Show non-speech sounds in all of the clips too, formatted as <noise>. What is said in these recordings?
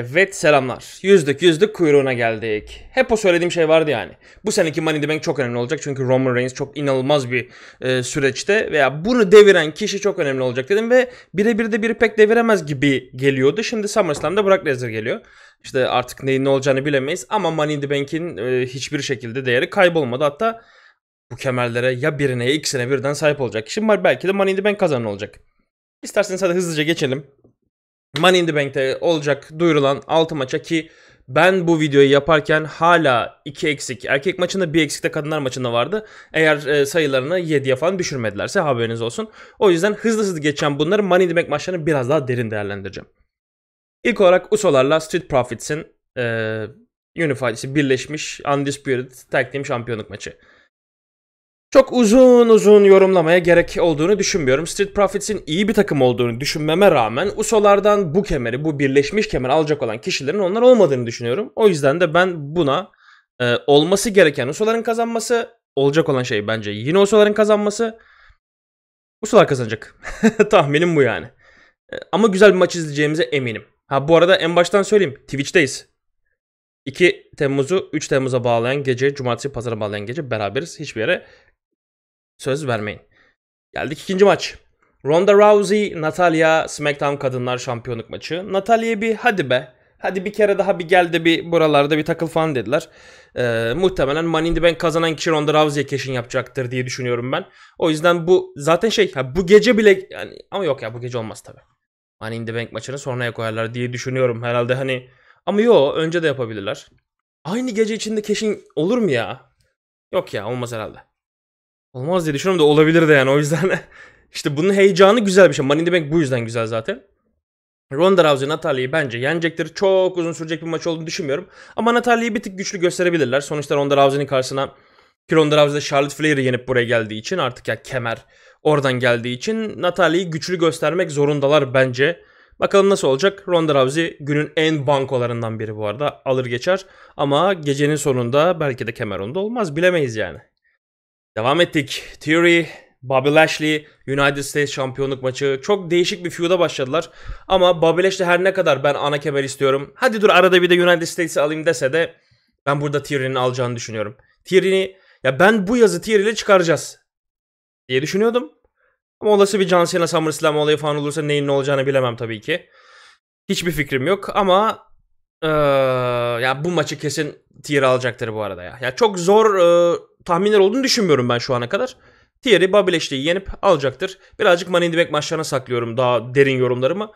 Evet selamlar. yüzdük yüzdük kuyruğuna geldik. Hep o söylediğim şey vardı yani. Bu seneki Money the Bank çok önemli olacak. Çünkü Roman Reigns çok inanılmaz bir e, süreçte veya bunu deviren kişi çok önemli olacak dedim ve birebir de biri pek deviremez gibi geliyordu. Şimdi SummerSlam'da Brock Lesnar geliyor. İşte artık neyin ne olacağını bilemeyiz ama Money the Bank'in e, hiçbir şekilde değeri kaybolmadı. Hatta bu kemerlere ya birine ya ikisine birden sahip olacak kişi belki de Money in the Bank kazanan olacak. İsterseniz hadi hızlıca geçelim. Money in the Bank'te olacak duyurulan 6 maça ki ben bu videoyu yaparken hala 2 eksik erkek maçında 1 eksik de kadınlar maçında vardı. Eğer e, sayılarını 7'ye falan düşürmedilerse haberiniz olsun. O yüzden hızlı hızlı geçen bunları Money in the Bank maçlarını biraz daha derin değerlendireceğim. İlk olarak Usolar'la Street Profits'in e, Unified'si birleşmiş Undisputed Tag Team şampiyonluk maçı. Çok uzun uzun yorumlamaya gerek olduğunu düşünmüyorum. Street Profits'in iyi bir takım olduğunu düşünmeme rağmen Usolardan bu kemeri, bu birleşmiş kemeri alacak olan kişilerin onlar olmadığını düşünüyorum. O yüzden de ben buna e, olması gereken Usoların kazanması, olacak olan şey bence yine Usoların kazanması. Usolar kazanacak. <laughs> Tahminim bu yani. E, ama güzel bir maç izleyeceğimize eminim. Ha bu arada en baştan söyleyeyim. Twitch'teyiz. 2 Temmuz'u 3 Temmuz'a bağlayan gece, cumartesi pazara bağlayan gece beraberiz. Hiçbir yere Söz vermeyin. Geldik ikinci maç. Ronda Rousey, Natalya SmackDown Kadınlar Şampiyonluk maçı. Natalya bir hadi be Hadi bir kere daha bir gel de bir buralarda bir takıl falan dediler. Ee, muhtemelen Money in the Bank kazanan kişi Ronda Rousey keşin yapacaktır diye düşünüyorum ben. O yüzden bu zaten şey ha, bu gece bile yani ama yok ya bu gece olmaz tabi. Money in the Bank maçını sonraya koyarlar diye düşünüyorum herhalde hani. Ama yok, önce de yapabilirler. Aynı gece içinde keşin olur mu ya? Yok ya olmaz herhalde. Olmaz diye düşünüyorum da olabilir de yani o yüzden. <laughs> işte bunun heyecanı güzel bir şey. Money in the Bank bu yüzden güzel zaten. Ronda Rousey Natalia'yı bence yenecektir. Çok uzun sürecek bir maç olduğunu düşünmüyorum. Ama Natalia'yı bir tık güçlü gösterebilirler. Sonuçta Ronda Rousey'nin karşısına ki Ronda Rousey'de Charlotte Flair'i yenip buraya geldiği için artık ya kemer oradan geldiği için Natalia'yı güçlü göstermek zorundalar bence. Bakalım nasıl olacak? Ronda Rousey günün en bankolarından biri bu arada. Alır geçer ama gecenin sonunda belki de kemer onda olmaz bilemeyiz yani. Devam ettik. Theory, Bobby Lashley, United States şampiyonluk maçı. Çok değişik bir feud'a başladılar. Ama Bobby Lashley her ne kadar ben ana kemer istiyorum. Hadi dur arada bir de United States'i alayım dese de ben burada Theory'nin alacağını düşünüyorum. Theory'ni ya ben bu yazı Theory ile çıkaracağız diye düşünüyordum. Ama olası bir John Cena SummerSlam olayı falan olursa neyin ne olacağını bilemem tabii ki. Hiçbir fikrim yok ama ee, ya bu maçı kesin Tier alacaktır bu arada ya. Ya çok zor e, tahminler olduğunu düşünmüyorum ben şu ana kadar. Thierry Babileş'teyi yenip alacaktır. Birazcık Money in the Bank maçlarına saklıyorum daha derin yorumlarımı.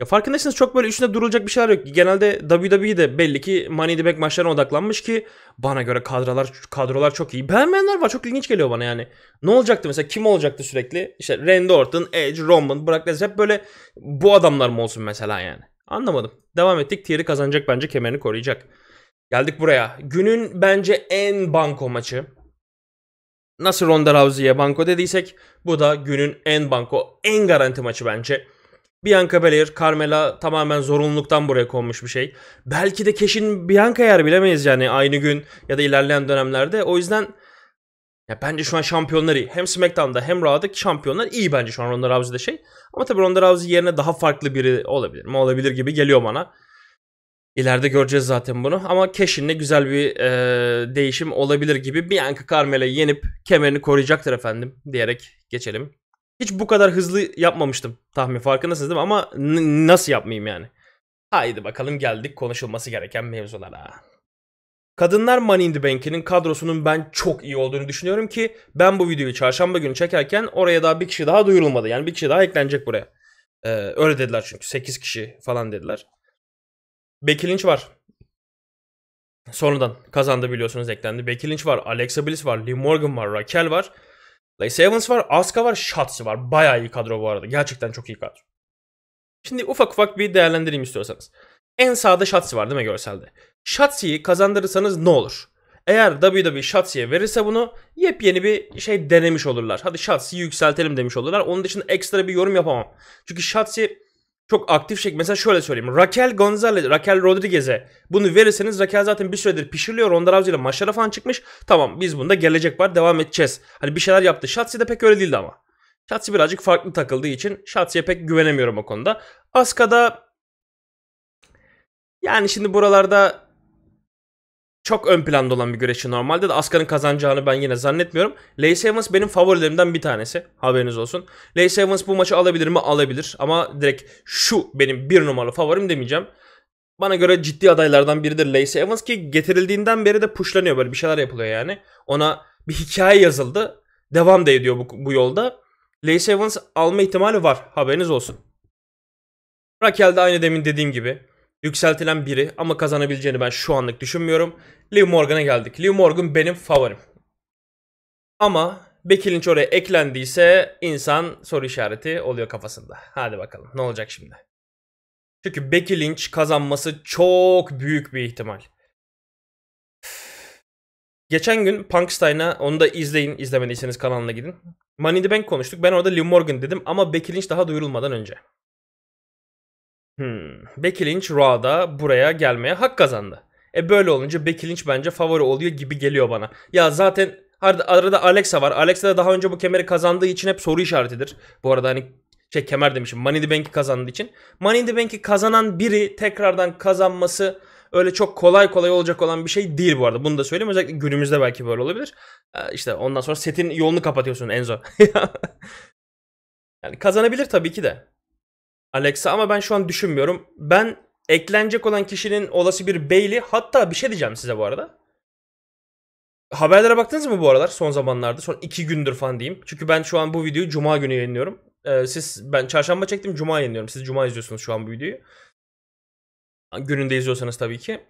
Ya farkındaysanız çok böyle üstünde durulacak bir şeyler yok. Genelde WWE de belli ki Money in the Bank maçlarına odaklanmış ki bana göre kadrolar kadrolar çok iyi. Beğenmeyenler var çok ilginç geliyor bana yani. Ne olacaktı mesela kim olacaktı sürekli? İşte Randy Orton, Edge, Roman, Brock Lesnar hep böyle bu adamlar mı olsun mesela yani. Anlamadım. Devam ettik. Thierry kazanacak bence kemerini koruyacak. Geldik buraya. Günün bence en banko maçı. Nasıl Ronda Rousey'e banko dediysek bu da günün en banko, en garanti maçı bence. Bianca Belair, Carmela tamamen zorunluluktan buraya konmuş bir şey. Belki de Keş'in Bianca yer bilemeyiz yani aynı gün ya da ilerleyen dönemlerde. O yüzden ya bence şu an şampiyonlar iyi. Hem SmackDown'da hem Raw'daki şampiyonlar iyi bence şu an Ronda Rousey'de şey. Ama tabii Ronda Rousey yerine daha farklı biri olabilir mi? Olabilir gibi geliyor bana. İleride göreceğiz zaten bunu. Ama Cash'in güzel bir e, değişim olabilir gibi. Bianca Carmela'yı yenip kemerini koruyacaktır efendim diyerek geçelim. Hiç bu kadar hızlı yapmamıştım tahmin farkındasınız değil mi? Ama nasıl yapmayayım yani? Haydi bakalım geldik konuşulması gereken mevzulara. Kadınlar Money in the Bank'inin kadrosunun ben çok iyi olduğunu düşünüyorum ki ben bu videoyu çarşamba günü çekerken oraya daha bir kişi daha duyurulmadı. Yani bir kişi daha eklenecek buraya. Ee, öyle dediler çünkü 8 kişi falan dediler. Becky var. Sonradan kazandı biliyorsunuz eklendi. Becky var, Alexa Bliss var, Lee Morgan var, Raquel var. Lacey Evans var, Asuka var, Shotzi var. Bayağı iyi kadro bu arada. Gerçekten çok iyi kadro. Şimdi ufak ufak bir değerlendireyim istiyorsanız. En sağda Shotzi var değil mi görselde? Shatsi'yi kazandırırsanız ne olur? Eğer WWE Shatsi'ye verirse bunu yepyeni bir şey denemiş olurlar. Hadi Shatsi'yi yükseltelim demiş olurlar. Onun dışında ekstra bir yorum yapamam. Çünkü Shatsi çok aktif şey. Mesela şöyle söyleyeyim. Raquel Gonzalez, Raquel Rodriguez'e bunu verirseniz Raquel zaten bir süredir pişiriliyor. Ronda Rousey ile maçlara falan çıkmış. Tamam biz bunda gelecek var devam edeceğiz. Hani bir şeyler yaptı. Shotzi de pek öyle değildi ama. Shotzi birazcık farklı takıldığı için Shotzi'ye pek güvenemiyorum o konuda. Aska'da yani şimdi buralarda çok ön planda olan bir güreşçi normalde de Askar'ın kazanacağını ben yine zannetmiyorum. Lacey Evans benim favorilerimden bir tanesi. Haberiniz olsun. Lacey Evans bu maçı alabilir mi? Alabilir. Ama direkt şu benim bir numaralı favorim demeyeceğim. Bana göre ciddi adaylardan biridir Lacey Evans ki getirildiğinden beri de pushlanıyor böyle bir şeyler yapılıyor yani. Ona bir hikaye yazıldı. Devam da ediyor bu, bu yolda. Lacey Evans alma ihtimali var. Haberiniz olsun. Raquel de aynı demin dediğim gibi yükseltilen biri ama kazanabileceğini ben şu anlık düşünmüyorum. Liv Morgan'a geldik. Liv Morgan benim favorim. Ama Becky Lynch oraya eklendiyse insan soru işareti oluyor kafasında. Hadi bakalım ne olacak şimdi? Çünkü Becky Lynch kazanması çok büyük bir ihtimal. Geçen gün Punkstein'a onu da izleyin izlemediyseniz kanalına gidin. Money in the Bank konuştuk. Ben orada Liv Morgan dedim ama Becky Lynch daha duyurulmadan önce. Hmm. Becky Lynch Raw'da buraya gelmeye hak kazandı. E böyle olunca Becky Lynch bence favori oluyor gibi geliyor bana. Ya zaten arada Alexa var. Alexa da daha önce bu kemeri kazandığı için hep soru işaretidir. Bu arada hani şey kemer demişim Money the Bank'i kazandığı için. Money the Bank'i kazanan biri tekrardan kazanması öyle çok kolay kolay olacak olan bir şey değil bu arada. Bunu da söyleyeyim. Özellikle günümüzde belki böyle olabilir. E, işte ondan sonra setin yolunu kapatıyorsun Enzo. <laughs> yani kazanabilir tabii ki de. Alexa ama ben şu an düşünmüyorum. Ben eklenecek olan kişinin olası bir Bailey hatta bir şey diyeceğim size bu arada. Haberlere baktınız mı bu aralar son zamanlarda? Son iki gündür falan diyeyim. Çünkü ben şu an bu videoyu cuma günü yayınlıyorum. Ee, siz ben çarşamba çektim cuma yayınlıyorum. Siz cuma izliyorsunuz şu an bu videoyu. Gününde izliyorsanız tabii ki.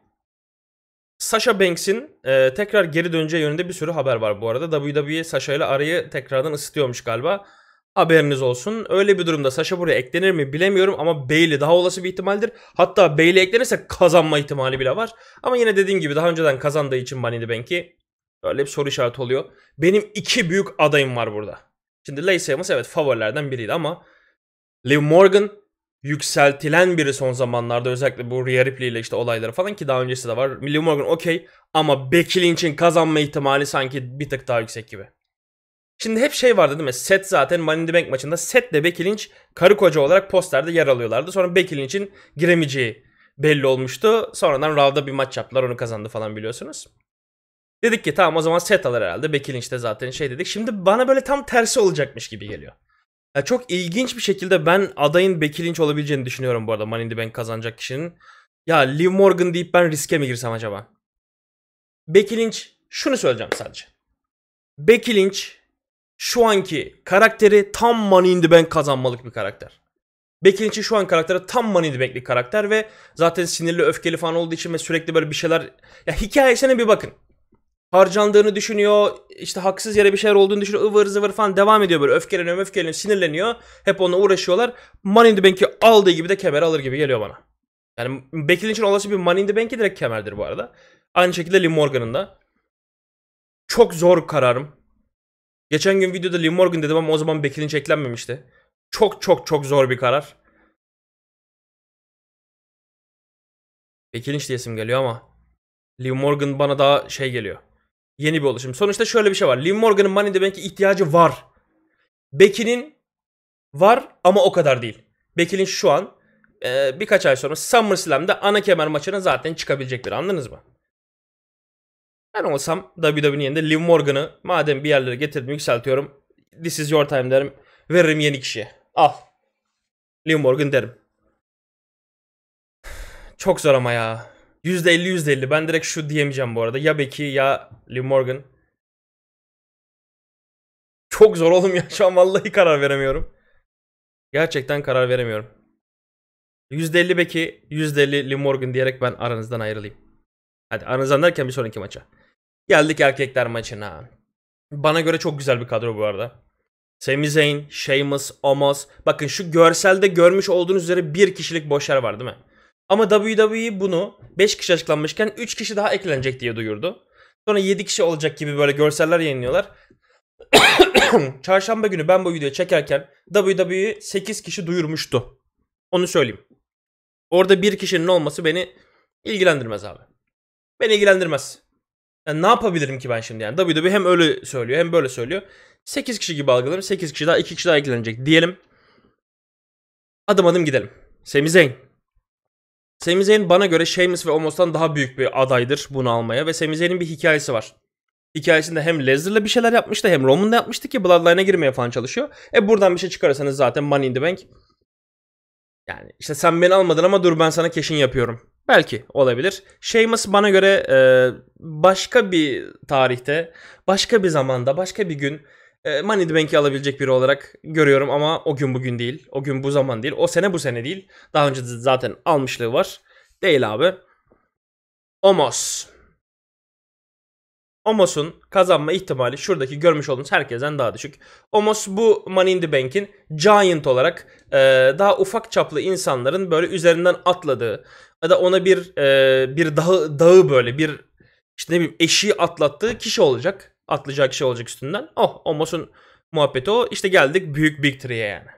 Sasha Banks'in e, tekrar geri döneceği yönünde bir sürü haber var bu arada. WWE Sasha ile arayı tekrardan ısıtıyormuş galiba. Haberiniz olsun. Öyle bir durumda Sasha buraya eklenir mi bilemiyorum ama Bailey daha olası bir ihtimaldir. Hatta Bailey eklenirse kazanma ihtimali bile var. Ama yine dediğim gibi daha önceden kazandığı için Money in Bank'i öyle bir soru işareti oluyor. Benim iki büyük adayım var burada. Şimdi Lacey Evans evet favorilerden biriydi ama Liv Morgan yükseltilen biri son zamanlarda özellikle bu Rhea Ripley ile işte olayları falan ki daha öncesi de var. Liv Morgan okey ama Becky Lynch'in kazanma ihtimali sanki bir tık daha yüksek gibi. Şimdi hep şey vardı değil mi? Set zaten Money in the Bank maçında setle Becky Lynch karı koca olarak posterde yer alıyorlardı. Sonra Becky Lynch'in giremeyeceği belli olmuştu. Sonradan Raw'da bir maç yaptılar onu kazandı falan biliyorsunuz. Dedik ki tamam o zaman set alır herhalde. Becky Lynch de zaten şey dedik. Şimdi bana böyle tam tersi olacakmış gibi geliyor. Yani çok ilginç bir şekilde ben adayın Becky Lynch olabileceğini düşünüyorum bu arada Money in the Bank kazanacak kişinin. Ya Liv Morgan deyip ben riske mi girsem acaba? Becky Lynch şunu söyleyeceğim sadece. Becky Lynch şu anki karakteri tam Money in the Bank kazanmalık bir karakter. Beck Lynch'in şu an karakteri tam Money in the Bank'lik karakter ve zaten sinirli öfkeli falan olduğu için ve sürekli böyle bir şeyler... Ya hikayesine bir bakın. Harcandığını düşünüyor, işte haksız yere bir şeyler olduğunu düşünüyor, ıvır zıvır falan devam ediyor böyle öfkeleniyor öfkeleniyor, sinirleniyor. Hep onunla uğraşıyorlar. Money in the Bank'i aldığı gibi de kemer alır gibi geliyor bana. Yani Beck Lynch'in olası bir Money in the Bank'i direkt kemerdir bu arada. Aynı şekilde Lee Morgan'ın da. Çok zor kararım. Geçen gün videoda Lee Morgan dedim ama o zaman Becky çeklenmemişti. Çok çok çok zor bir karar. Becky işte isim geliyor ama Lee Morgan bana daha şey geliyor. Yeni bir oluşum. Sonuçta şöyle bir şey var. Lee Morgan'ın Money in the ihtiyacı var. Becky'nin var ama o kadar değil. Becky'nin şu an birkaç ay sonra SummerSlam'da ana kemer maçına zaten çıkabilecektir. Anladınız mı? Ben olsam WWE'nin yerinde Liv Morgan'ı madem bir yerlere getirdim yükseltiyorum. This is your time derim. Veririm yeni kişiye. Al. Liv Morgan derim. Çok zor ama ya. %50 %50. Ben direkt şu diyemeyeceğim bu arada. Ya Becky ya Liv Morgan. Çok zor oğlum ya. Şu an vallahi karar veremiyorum. Gerçekten karar veremiyorum. %50 Becky, %50 Liv Morgan diyerek ben aranızdan ayrılayım. Hadi aranızdan derken bir sonraki maça. Geldik erkekler maçına. Bana göre çok güzel bir kadro bu arada. Sami Zayn, Sheamus, Omos. Bakın şu görselde görmüş olduğunuz üzere bir kişilik boş yer var değil mi? Ama WWE bunu 5 kişi açıklanmışken 3 kişi daha eklenecek diye duyurdu. Sonra 7 kişi olacak gibi böyle görseller yayınlıyorlar. <coughs> Çarşamba günü ben bu videoyu çekerken WWE 8 kişi duyurmuştu. Onu söyleyeyim. Orada bir kişinin olması beni ilgilendirmez abi. Beni ilgilendirmez. Yani ne yapabilirim ki ben şimdi yani? WWE hem öyle söylüyor hem böyle söylüyor. 8 kişi gibi algılarım. 8 kişi daha 2 kişi daha ilgilenecek diyelim. Adım adım gidelim. Sami Zayn. Sami Zayn bana göre Sheamus ve Omos'tan daha büyük bir adaydır bunu almaya. Ve Sami Zayn'in bir hikayesi var. Hikayesinde hem Lesnar'la bir şeyler yapmıştı hem Roman'la yapmıştı ki Bloodline'a girmeye falan çalışıyor. E buradan bir şey çıkarırsanız zaten Money in the Bank. Yani işte sen beni almadın ama dur ben sana keşin yapıyorum Belki olabilir. Sheamus bana göre e, başka bir tarihte, başka bir zamanda, başka bir gün e, Money the Bank'i alabilecek biri olarak görüyorum ama o gün bugün değil. O gün bu zaman değil. O sene bu sene değil. Daha önce de zaten almışlığı var. Değil abi. Omos. Omos'un kazanma ihtimali şuradaki görmüş olduğunuz herkesten daha düşük. Omos bu Money in the Bank'in giant olarak e, daha ufak çaplı insanların böyle üzerinden atladığı, ya da ona bir e, bir dağı, dağı böyle bir işte ne bileyim eşiği atlattığı kişi olacak. Atlayacağı kişi olacak üstünden. Oh Omos'un muhabbeti o. İşte geldik büyük Big Three'ye yani.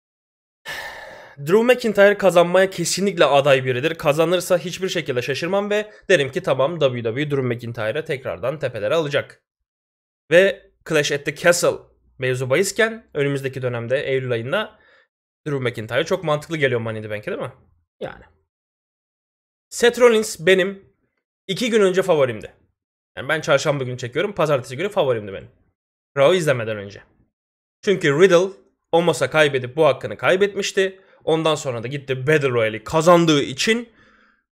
<sighs> Drew McIntyre kazanmaya kesinlikle aday biridir. Kazanırsa hiçbir şekilde şaşırmam ve derim ki tamam WWE Drew McIntyre'ı tekrardan tepelere alacak. Ve Clash at the Castle mevzu bahisken önümüzdeki dönemde Eylül ayında Drew McIntyre çok mantıklı geliyor Money in the Bank'e değil mi? Yani. Seth Rollins benim iki gün önce favorimdi. Yani ben çarşamba günü çekiyorum. Pazartesi günü favorimdi benim. Raw izlemeden önce. Çünkü Riddle Omos'a kaybedip bu hakkını kaybetmişti. Ondan sonra da gitti Battle Royale'i kazandığı için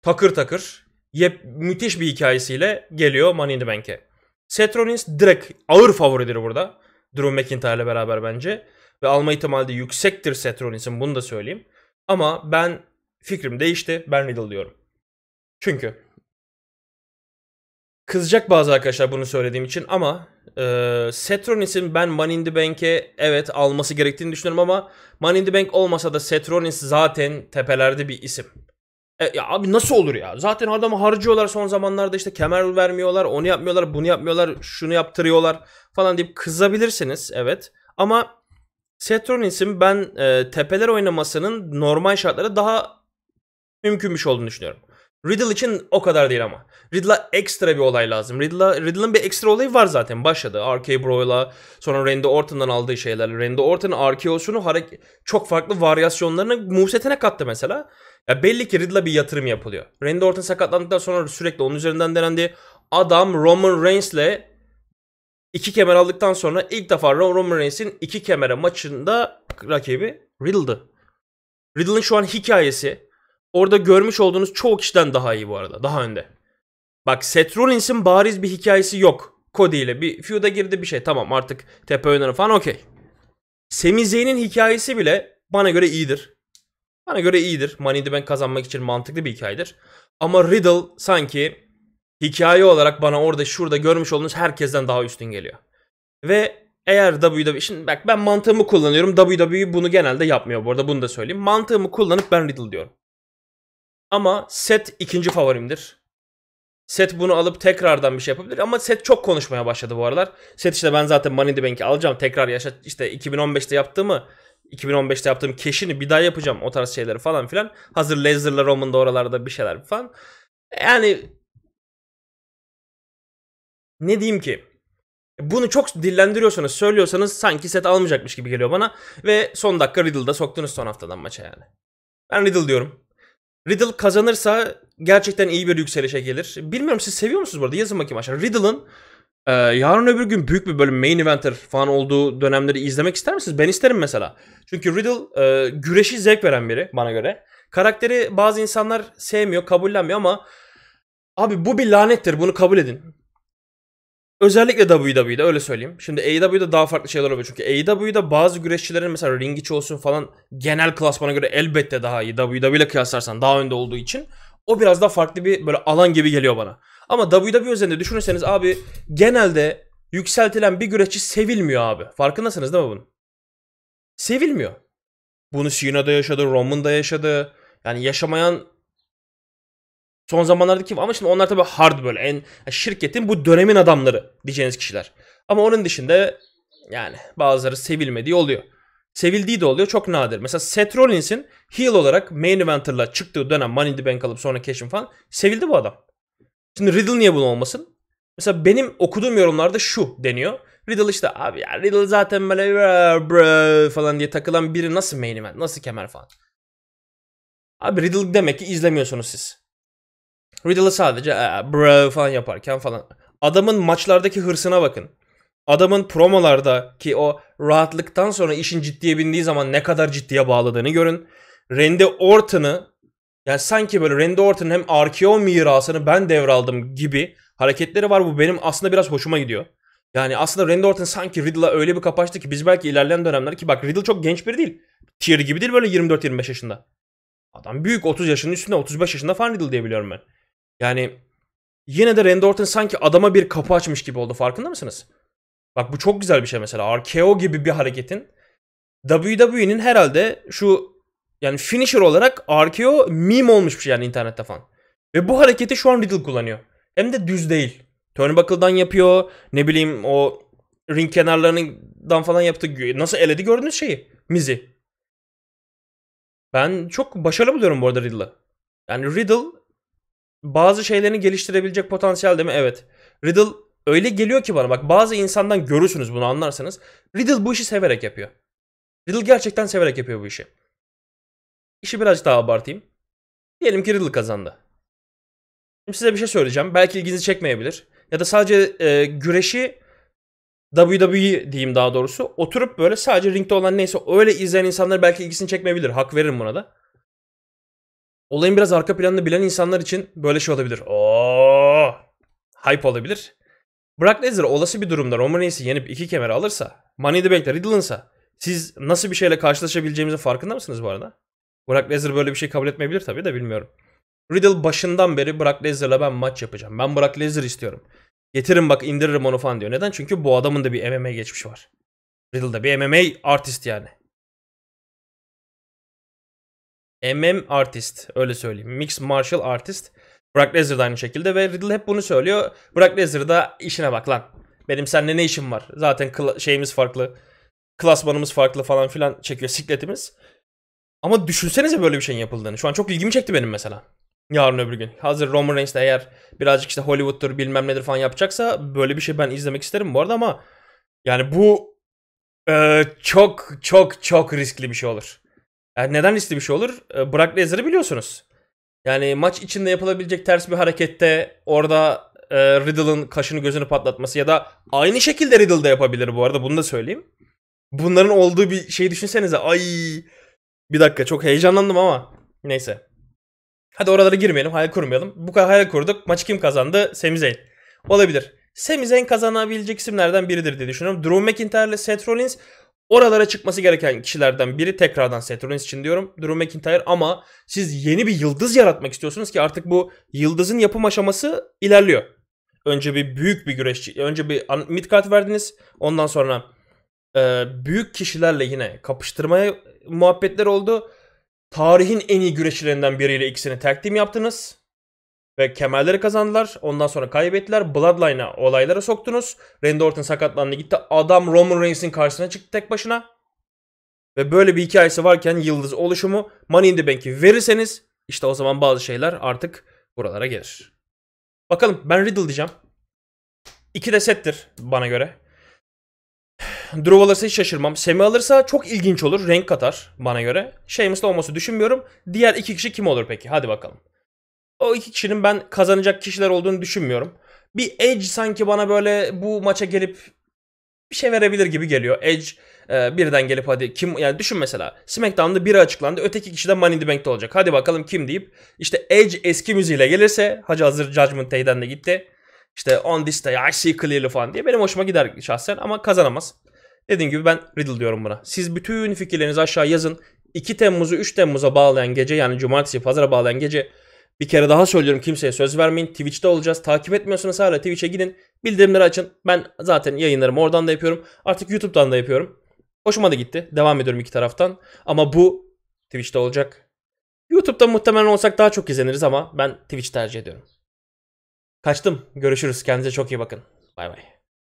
takır takır yep, müthiş bir hikayesiyle geliyor Money in the Bank'e. Seth Rollins direkt ağır favoridir burada. Drew McIntyre ile beraber bence ve alma ihtimali de yüksektir Seth Rollins'in bunu da söyleyeyim. Ama ben fikrim değişti. Ben Riddle diyorum. Çünkü kızacak bazı arkadaşlar bunu söylediğim için ama e, Seth Rollins'in ben Money in the Bank'e evet alması gerektiğini düşünüyorum ama Money in the Bank olmasa da Seth Rollins zaten tepelerde bir isim. E, ya abi nasıl olur ya? Zaten adamı harcıyorlar son zamanlarda işte kemer vermiyorlar, onu yapmıyorlar, bunu yapmıyorlar, şunu yaptırıyorlar falan deyip kızabilirsiniz evet. Ama Saturnis'in ben e, tepeler oynamasının normal şartlara daha mümkünmüş olduğunu düşünüyorum. Riddle için o kadar değil ama. Riddle'a ekstra bir olay lazım. Riddle'a, Riddle'ın bir ekstra olayı var zaten. Başladı. RK Bro'yla sonra Randy Orton'dan aldığı şeyler. Randy Orton'ın RKO'sunu hareket, çok farklı varyasyonlarını movesetine kattı mesela. Ya belli ki Riddle'a bir yatırım yapılıyor. Randy Orton sakatlandıktan sonra sürekli onun üzerinden denendi. Adam Roman Reigns'le İki kemer aldıktan sonra ilk defa Roman Reigns'in iki kemere maçında rakibi Riddle'dı. Riddle'ın şu an hikayesi orada görmüş olduğunuz çoğu kişiden daha iyi bu arada. Daha önde. Bak Seth Rollins'in bariz bir hikayesi yok. Cody ile bir feud'a girdi bir şey. Tamam artık tepe oynarım falan okey. Sami Zayn'in hikayesi bile bana göre iyidir. Bana göre iyidir. Money ben kazanmak için mantıklı bir hikayedir. Ama Riddle sanki hikaye olarak bana orada şurada görmüş olduğunuz herkesten daha üstün geliyor. Ve eğer WWE şimdi bak ben mantığımı kullanıyorum. WWE bunu genelde yapmıyor bu arada bunu da söyleyeyim. Mantığımı kullanıp ben Riddle diyorum. Ama set ikinci favorimdir. Set bunu alıp tekrardan bir şey yapabilir ama set çok konuşmaya başladı bu aralar. Set işte ben zaten Money in the Bank'i alacağım tekrar yaşa işte 2015'te yaptığımı 2015'te yaptığım keşini bir daha yapacağım o tarz şeyleri falan filan. Hazır Lesnar'la Roman'da oralarda bir şeyler falan. Yani ne diyeyim ki? Bunu çok dillendiriyorsanız, söylüyorsanız sanki set almayacakmış gibi geliyor bana. Ve son dakika Riddle'da soktunuz son haftadan maça yani. Ben Riddle diyorum. Riddle kazanırsa gerçekten iyi bir yükselişe gelir. Bilmiyorum siz seviyor musunuz burada arada? Yazın bakayım aşağı. Riddle'ın e, yarın öbür gün büyük bir bölüm, main eventer falan olduğu dönemleri izlemek ister misiniz? Ben isterim mesela. Çünkü Riddle e, güreşi zevk veren biri bana göre. Karakteri bazı insanlar sevmiyor, kabullenmiyor ama abi bu bir lanettir. Bunu kabul edin. Özellikle WWE'de öyle söyleyeyim. Şimdi AEW'de daha farklı şeyler oluyor çünkü AEW'de bazı güreşçilerin mesela ring içi olsun falan genel klasmana göre elbette daha iyi. WWE ile kıyaslarsan daha önde olduğu için o biraz daha farklı bir böyle alan gibi geliyor bana. Ama WWE üzerinde düşünürseniz abi genelde yükseltilen bir güreşçi sevilmiyor abi. Farkındasınız değil mi bunun? Sevilmiyor. Bunu Cena'da yaşadı, Roman'da yaşadı. Yani yaşamayan son zamanlarda kim ama şimdi onlar tabii hard böyle en şirketin bu dönemin adamları diyeceğiniz kişiler. Ama onun dışında yani bazıları sevilmediği oluyor. Sevildiği de oluyor çok nadir. Mesela Seth Rollins'in heel olarak main eventerla çıktığı dönem Money in the Bank alıp sonra Cash'in falan sevildi bu adam. Şimdi Riddle niye bunun olmasın? Mesela benim okuduğum yorumlarda şu deniyor. Riddle işte abi ya Riddle zaten böyle bra, falan diye takılan biri nasıl main event nasıl kemer falan. Abi Riddle demek ki izlemiyorsunuz siz. Riddle'ı sadece bro falan yaparken falan. Adamın maçlardaki hırsına bakın. Adamın promolarda ki o rahatlıktan sonra işin ciddiye bindiği zaman ne kadar ciddiye bağladığını görün. Randy Orton'ı yani sanki böyle Randy Orton'ın hem RKO mirasını ben devraldım gibi hareketleri var. Bu benim aslında biraz hoşuma gidiyor. Yani aslında Randy Orton sanki Riddle'a öyle bir kapaştı ki biz belki ilerleyen dönemler ki bak Riddle çok genç biri değil. Tier gibi değil böyle 24-25 yaşında. Adam büyük 30 yaşının üstünde 35 yaşında falan Riddle diye biliyorum ben. Yani yine de Randy Orton sanki adama bir kapı açmış gibi oldu farkında mısınız? Bak bu çok güzel bir şey mesela. RKO gibi bir hareketin WWE'nin herhalde şu yani finisher olarak RKO meme olmuş bir şey yani internette falan. Ve bu hareketi şu an Riddle kullanıyor. Hem de düz değil. Turnbuckle'dan yapıyor. Ne bileyim o ring kenarlarından falan yaptı. Nasıl eledi gördünüz şeyi. Mizi. Ben çok başarılı buluyorum bu arada Riddle'ı. Yani Riddle bazı şeylerini geliştirebilecek potansiyel değil mi? Evet. Riddle öyle geliyor ki bana bak bazı insandan görürsünüz bunu anlarsanız. Riddle bu işi severek yapıyor. Riddle gerçekten severek yapıyor bu işi. İşi birazcık daha abartayım. Diyelim ki Riddle kazandı. Şimdi size bir şey söyleyeceğim. Belki ilginizi çekmeyebilir. Ya da sadece e, güreşi WWE diyeyim daha doğrusu. Oturup böyle sadece ringde olan neyse öyle izleyen insanlar belki ilgisini çekmeyebilir. Hak veririm buna da. Olayın biraz arka planını bilen insanlar için böyle şey olabilir. Oo, hype olabilir. Brock Lesnar olası bir durumda Roman Reigns'i yenip iki kemer alırsa, Money in the Bank'te Riddle'ınsa siz nasıl bir şeyle karşılaşabileceğimizin farkında mısınız bu arada? Brock Lesnar böyle bir şey kabul etmeyebilir tabii de bilmiyorum. Riddle başından beri Brock Lesnar'la ben maç yapacağım. Ben Brock Lesnar istiyorum. Getirin bak indiririm onu falan diyor. Neden? Çünkü bu adamın da bir MMA geçmişi var. Riddle da bir MMA artist yani. MM artist öyle söyleyeyim. Mixed martial artist. Brock Lesnar da aynı şekilde ve Riddle hep bunu söylüyor. Brock Lesnar da işine bak lan. Benim seninle ne işim var? Zaten şeyimiz farklı. Klasmanımız farklı falan filan çekiyor sikletimiz. Ama düşünsenize böyle bir şeyin yapıldığını. Şu an çok ilgimi çekti benim mesela. Yarın öbür gün. Hazır Roman Reigns de eğer birazcık işte Hollywood'dur bilmem nedir falan yapacaksa böyle bir şey ben izlemek isterim bu arada ama yani bu e, çok çok çok riskli bir şey olur. Yani neden riskli bir şey olur? Ee, Brock Lesnar'ı biliyorsunuz. Yani maç içinde yapılabilecek ters bir harekette orada e, Riddle'ın kaşını gözünü patlatması ya da aynı şekilde Riddle da yapabilir bu arada bunu da söyleyeyim. Bunların olduğu bir şey düşünsenize. Ay bir dakika çok heyecanlandım ama neyse. Hadi oralara girmeyelim hayal kurmayalım. Bu kadar hayal kurduk. Maçı kim kazandı? Sami Zayn. Olabilir. Sami Zayn kazanabilecek isimlerden biridir diye düşünüyorum. Drew McIntyre ile Seth Rollins Oralara çıkması gereken kişilerden biri tekrardan Seth Rollins için diyorum. Drew McIntyre ama siz yeni bir yıldız yaratmak istiyorsunuz ki artık bu yıldızın yapım aşaması ilerliyor. Önce bir büyük bir güreşçi, önce bir mid verdiniz. Ondan sonra e, büyük kişilerle yine kapıştırmaya muhabbetler oldu. Tarihin en iyi güreşçilerinden biriyle ikisini tag team yaptınız ve kemerleri kazandılar. Ondan sonra kaybettiler. Bloodline'a olaylara soktunuz. Randy Orton sakatlandı gitti. Adam Roman Reigns'in karşısına çıktı tek başına. Ve böyle bir hikayesi varken yıldız oluşumu Money in the Bank'i verirseniz işte o zaman bazı şeyler artık buralara gelir. Bakalım ben Riddle diyeceğim. İki de settir bana göre. Drew alırsa hiç şaşırmam. Semi alırsa çok ilginç olur. Renk katar bana göre. Sheamus'la olması düşünmüyorum. Diğer iki kişi kim olur peki? Hadi bakalım. O iki kişinin ben kazanacak kişiler olduğunu düşünmüyorum. Bir Edge sanki bana böyle bu maça gelip bir şey verebilir gibi geliyor. Edge e, birden gelip hadi kim yani düşün mesela SmackDown'da biri açıklandı öteki kişi de Money in the Bank'te olacak. Hadi bakalım kim deyip işte Edge eski müziğiyle gelirse Hacı hazır Judgment Day'den de gitti. İşte on this day I see clearly falan diye benim hoşuma gider şahsen ama kazanamaz. Dediğim gibi ben Riddle diyorum buna. Siz bütün fikirlerinizi aşağı yazın. 2 Temmuz'u 3 Temmuz'a bağlayan gece yani cumartesi pazara bağlayan gece bir kere daha söylüyorum kimseye söz vermeyin. Twitch'te olacağız. Takip etmiyorsanız hala Twitch'e gidin. Bildirimleri açın. Ben zaten yayınlarımı oradan da yapıyorum. Artık YouTube'dan da yapıyorum. Hoşuma da gitti. Devam ediyorum iki taraftan. Ama bu Twitch'te olacak. YouTube'da muhtemelen olsak daha çok izleniriz ama ben Twitch tercih ediyorum. Kaçtım. Görüşürüz. Kendinize çok iyi bakın. Bay bay.